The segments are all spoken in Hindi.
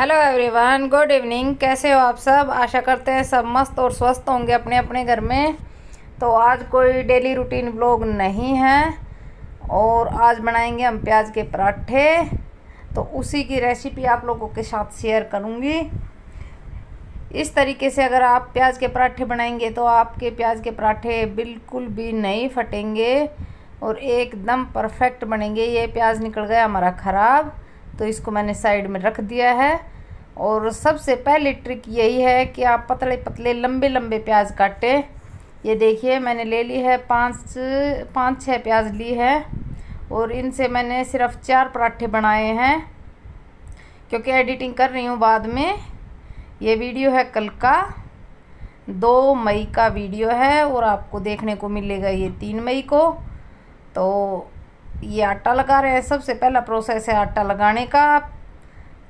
हेलो एवरीवन गुड इवनिंग कैसे हो आप सब आशा करते हैं सब मस्त और स्वस्थ होंगे अपने अपने घर में तो आज कोई डेली रूटीन ब्लॉग नहीं है और आज बनाएंगे हम प्याज के पराठे तो उसी की रेसिपी आप लोगों के साथ शेयर करूँगी इस तरीके से अगर आप प्याज के पराठे बनाएंगे तो आपके प्याज के पराठे बिल्कुल भी नहीं फटेंगे और एकदम परफेक्ट बनेंगे ये प्याज निकल गया हमारा ख़राब तो इसको मैंने साइड में रख दिया है और सबसे पहले ट्रिक यही है कि आप पतले पतले लंबे लंबे प्याज काटें ये देखिए मैंने ले ली है पाँच पाँच छः प्याज ली है और इनसे मैंने सिर्फ चार पराठे बनाए हैं क्योंकि एडिटिंग कर रही हूँ बाद में ये वीडियो है कल का दो मई का वीडियो है और आपको देखने को मिलेगा ये तीन मई को तो ये आटा लगा रहे हैं सबसे पहला प्रोसेस है आटा लगाने का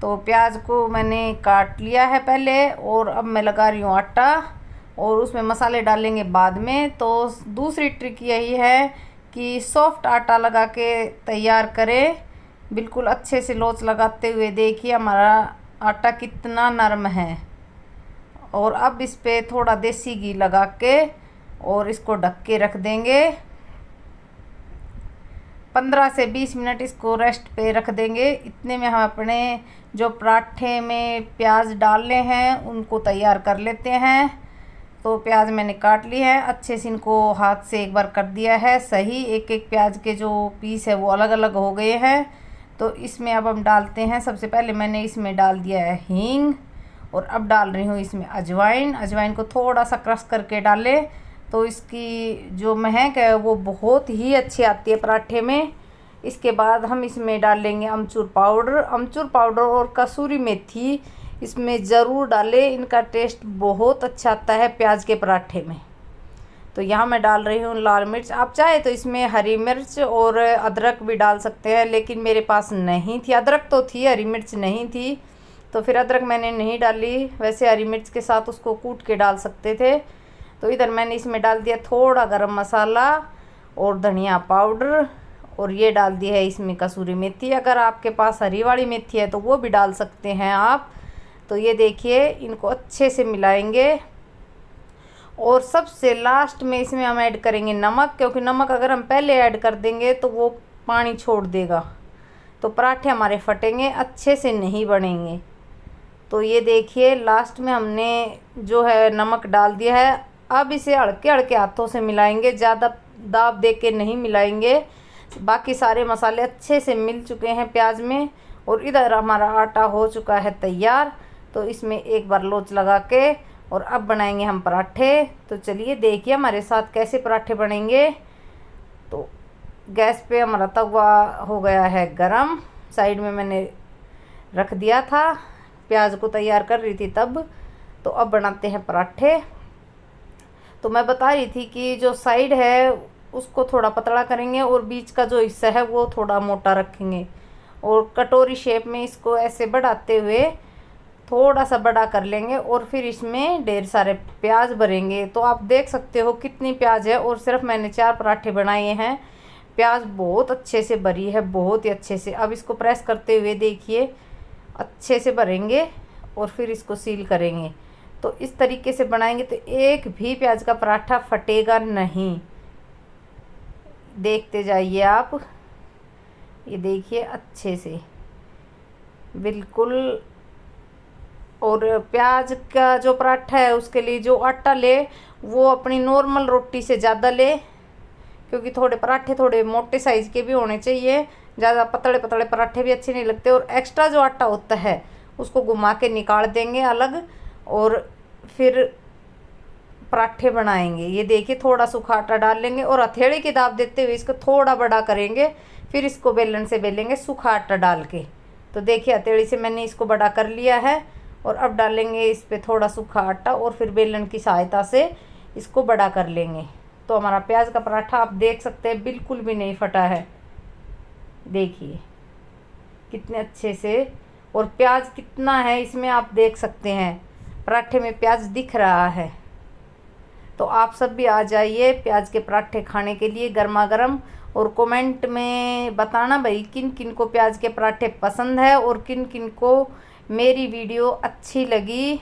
तो प्याज को मैंने काट लिया है पहले और अब मैं लगा रही हूँ आटा और उसमें मसाले डालेंगे बाद में तो दूसरी ट्रिक यही है कि सॉफ्ट आटा लगा के तैयार करें बिल्कुल अच्छे से लोच लगाते हुए देखिए हमारा आटा कितना नरम है और अब इस पर थोड़ा देसी घी लगा के और इसको ढक के रख देंगे पंद्रह से बीस मिनट इसको रेस्ट पे रख देंगे इतने में हम अपने जो पराठे में प्याज डालने हैं उनको तैयार कर लेते हैं तो प्याज मैंने काट ली है अच्छे से इनको हाथ से एक बार कर दिया है सही एक एक प्याज के जो पीस है वो अलग अलग हो गए हैं तो इसमें अब हम डालते हैं सबसे पहले मैंने इसमें डाल दिया है हींग और अब डाल रही हूँ इसमें अजवाइन अजवाइन को थोड़ा सा क्रश करके डालें तो इसकी जो महक है वो बहुत ही अच्छी आती है पराठे में इसके बाद हम इसमें डाल लेंगे अमचूर पाउडर अमचूर पाउडर और कसूरी मेथी इसमें ज़रूर डालें इनका टेस्ट बहुत अच्छा आता है प्याज के पराठे में तो यहाँ मैं डाल रही हूँ लाल मिर्च आप चाहे तो इसमें हरी मिर्च और अदरक भी डाल सकते हैं लेकिन मेरे पास नहीं थी अदरक तो थी हरी मिर्च नहीं थी तो फिर अदरक मैंने नहीं डाली वैसे हरी मिर्च के साथ उसको कूट के डाल सकते थे तो इधर मैंने इसमें डाल दिया थोड़ा गरम मसाला और धनिया पाउडर और ये डाल दिया है इसमें कसूरी मेथी अगर आपके पास हरी वाली मेथी है तो वो भी डाल सकते हैं आप तो ये देखिए इनको अच्छे से मिलाएंगे और सबसे लास्ट में इसमें हम ऐड करेंगे नमक क्योंकि नमक अगर हम पहले ऐड कर देंगे तो वो पानी छोड़ देगा तो पराठे हमारे फटेंगे अच्छे से नहीं बनेंगे तो ये देखिए लास्ट में हमने जो है नमक डाल दिया है अब इसे अड़के अड़के हाथों से मिलाएंगे ज़्यादा दाब दे के नहीं मिलाएंगे बाकी सारे मसाले अच्छे से मिल चुके हैं प्याज में और इधर हमारा आटा हो चुका है तैयार तो इसमें एक बार लोच लगा के और अब बनाएंगे हम पराठे तो चलिए देखिए हमारे साथ कैसे पराठे बनेंगे तो गैस पे हमारा तवा हो गया है गरम साइड में मैंने रख दिया था प्याज को तैयार कर रही थी तब तो अब बनाते हैं पराठे तो मैं बता रही थी कि जो साइड है उसको थोड़ा पतला करेंगे और बीच का जो हिस्सा है वो थोड़ा मोटा रखेंगे और कटोरी शेप में इसको ऐसे बढ़ाते हुए थोड़ा सा बड़ा कर लेंगे और फिर इसमें ढेर सारे प्याज भरेंगे तो आप देख सकते हो कितनी प्याज है और सिर्फ मैंने चार पराठे बनाए हैं प्याज बहुत अच्छे से भरी है बहुत ही अच्छे से अब इसको प्रेस करते हुए देखिए अच्छे से भरेंगे और फिर इसको सील करेंगे तो इस तरीके से बनाएंगे तो एक भी प्याज का पराठा फटेगा नहीं देखते जाइए आप ये देखिए अच्छे से बिल्कुल और प्याज का जो पराठा है उसके लिए जो आटा ले वो अपनी नॉर्मल रोटी से ज़्यादा ले क्योंकि थोड़े पराठे थोड़े मोटे साइज़ के भी होने चाहिए ज़्यादा पतले पतले पराठे भी अच्छे नहीं लगते और एक्स्ट्रा जो आटा होता है उसको घुमा के निकाल देंगे अलग और फिर पराठे बनाएंगे ये देखिए थोड़ा सूखा आटा डाल लेंगे और हथेड़े की दाब देते हुए इसको थोड़ा बड़ा करेंगे फिर इसको बेलन से बेलेंगे सूखा आटा डाल के तो देखिए हथेड़ी से मैंने इसको बड़ा कर लिया है और अब डालेंगे इस पर थोड़ा सूखा आटा और फिर बेलन की सहायता से इसको बड़ा कर लेंगे तो हमारा प्याज का पराठा आप देख सकते हैं बिल्कुल भी नहीं फटा है देखिए कितने अच्छे से और प्याज कितना है इसमें आप देख सकते हैं पराठे में प्याज दिख रहा है तो आप सब भी आ जाइए प्याज के पराठे खाने के लिए गर्मा गर्म और कमेंट में बताना भाई किन किन को प्याज के पराठे पसंद है और किन किन को मेरी वीडियो अच्छी लगी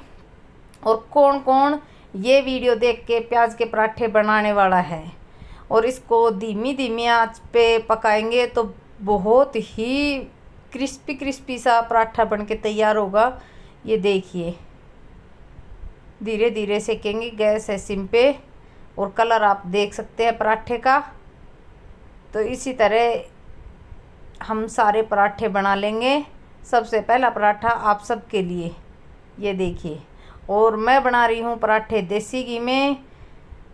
और कौन कौन ये वीडियो देख के प्याज के पराठे बनाने वाला है और इसको धीमी धीमी आँच पे पकाएंगे तो बहुत ही क्रिस्पी क्रिस्पी सा पराठा बन के तैयार होगा ये देखिए धीरे धीरे सेकेंगे गैस है सिम पे और कलर आप देख सकते हैं पराठे का तो इसी तरह हम सारे पराठे बना लेंगे सबसे पहला पराठा आप सबके लिए ये देखिए और मैं बना रही हूँ पराठे देसी घी में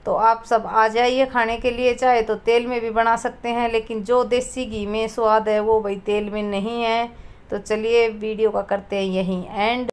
तो आप सब आ जाइए खाने के लिए चाहे तो तेल में भी बना सकते हैं लेकिन जो देसी घी में स्वाद है वो भाई तेल में नहीं है तो चलिए वीडियो का करते हैं यहीं एंड